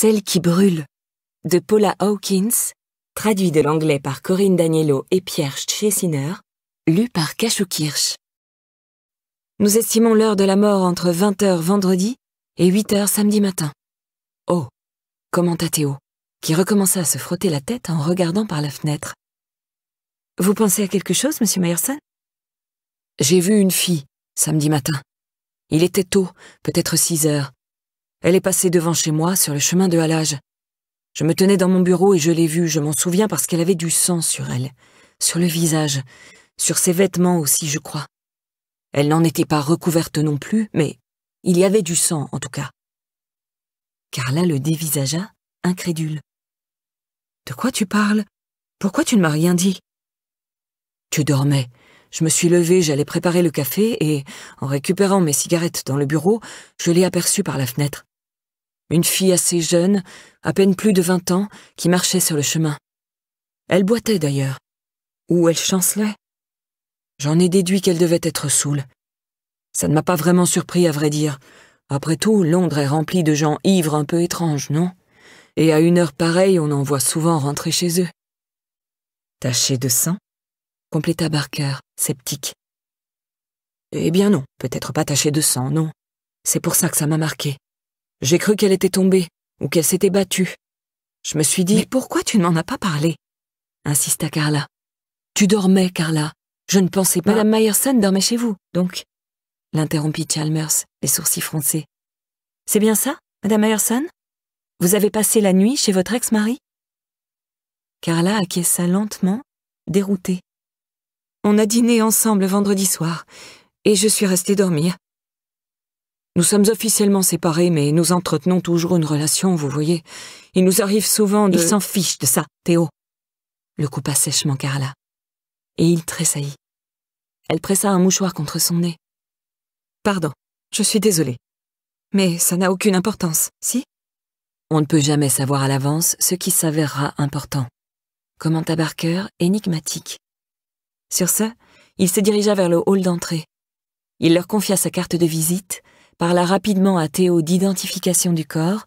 Celle qui brûle, de Paula Hawkins, traduit de l'anglais par Corinne Daniello et Pierre Schessiner, lu par Kachou Kirsch. Nous estimons l'heure de la mort entre 20h vendredi et 8h samedi matin. Oh commenta Théo, qui recommença à se frotter la tête en regardant par la fenêtre. Vous pensez à quelque chose, monsieur Meyerson J'ai vu une fille, samedi matin. Il était tôt, peut-être 6 heures. Elle est passée devant chez moi, sur le chemin de halage. Je me tenais dans mon bureau et je l'ai vue, je m'en souviens parce qu'elle avait du sang sur elle, sur le visage, sur ses vêtements aussi, je crois. Elle n'en était pas recouverte non plus, mais il y avait du sang, en tout cas. Carla le dévisagea, incrédule. De quoi tu parles Pourquoi tu ne m'as rien dit Tu dormais. Je me suis levée, j'allais préparer le café et, en récupérant mes cigarettes dans le bureau, je l'ai aperçue par la fenêtre. Une fille assez jeune, à peine plus de vingt ans, qui marchait sur le chemin. Elle boitait d'ailleurs. Ou elle chancelait. J'en ai déduit qu'elle devait être saoule. Ça ne m'a pas vraiment surpris, à vrai dire. Après tout, Londres est remplie de gens ivres un peu étranges, non Et à une heure pareille, on en voit souvent rentrer chez eux. Taché de sang compléta Barker, sceptique. Eh bien non, peut-être pas taché de sang, non. C'est pour ça que ça m'a marqué. J'ai cru qu'elle était tombée, ou qu'elle s'était battue. Je me suis dit... Mais pourquoi tu ne m'en as pas parlé insista Carla. Tu dormais, Carla. Je ne pensais pas... Madame Meyerson dormait chez vous, donc l'interrompit Chalmers, les sourcils froncés. C'est bien ça, Madame Meyerson Vous avez passé la nuit chez votre ex-mari Carla acquiesça lentement, déroutée. On a dîné ensemble vendredi soir, et je suis restée dormir. Nous sommes officiellement séparés, mais nous entretenons toujours une relation, vous voyez. Il nous arrive souvent de... Il s'en fiche de ça, Théo. Le coupa sèchement Carla. Et il tressaillit. Elle pressa un mouchoir contre son nez. Pardon, je suis désolée. Mais ça n'a aucune importance, si On ne peut jamais savoir à l'avance ce qui s'avérera important. Commenta Barker, énigmatique. Sur ce, il se dirigea vers le hall d'entrée. Il leur confia sa carte de visite parla rapidement à Théo d'identification du corps,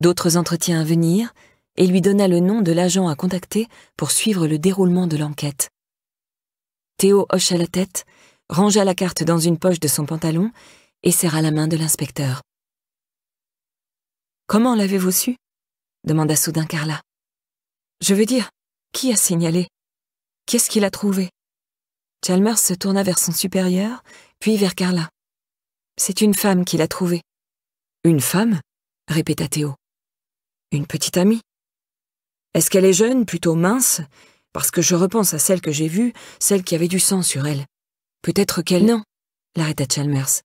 d'autres entretiens à venir, et lui donna le nom de l'agent à contacter pour suivre le déroulement de l'enquête. Théo hocha la tête, rangea la carte dans une poche de son pantalon et serra la main de l'inspecteur. Comment l'avez-vous su demanda soudain Carla. Je veux dire, qui a signalé Qu'est-ce qu'il a trouvé Chalmers se tourna vers son supérieur, puis vers Carla. C'est une femme qui l'a trouvé. Une femme répéta Théo. Une petite amie. Est-ce qu'elle est jeune, plutôt mince Parce que je repense à celle que j'ai vue, celle qui avait du sang sur elle. Peut-être qu'elle. Non, l'arrêta Chalmers.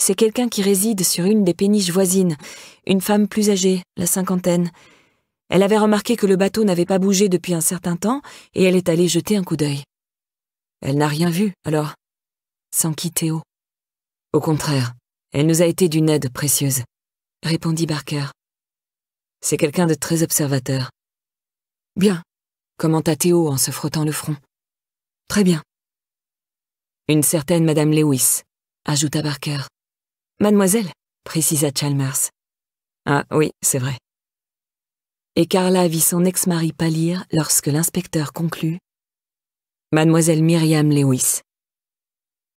C'est quelqu'un qui réside sur une des péniches voisines, une femme plus âgée, la cinquantaine. Elle avait remarqué que le bateau n'avait pas bougé depuis un certain temps et elle est allée jeter un coup d'œil. Elle n'a rien vu, alors. Sans qui Théo oh. Au contraire, elle nous a été d'une aide précieuse, répondit Barker. C'est quelqu'un de très observateur. Bien, commenta Théo en se frottant le front. Très bien. Une certaine Madame Lewis, ajouta Barker. Mademoiselle, précisa Chalmers. Ah oui, c'est vrai. Et Carla vit son ex-mari pâlir lorsque l'inspecteur conclut Mademoiselle Myriam Lewis.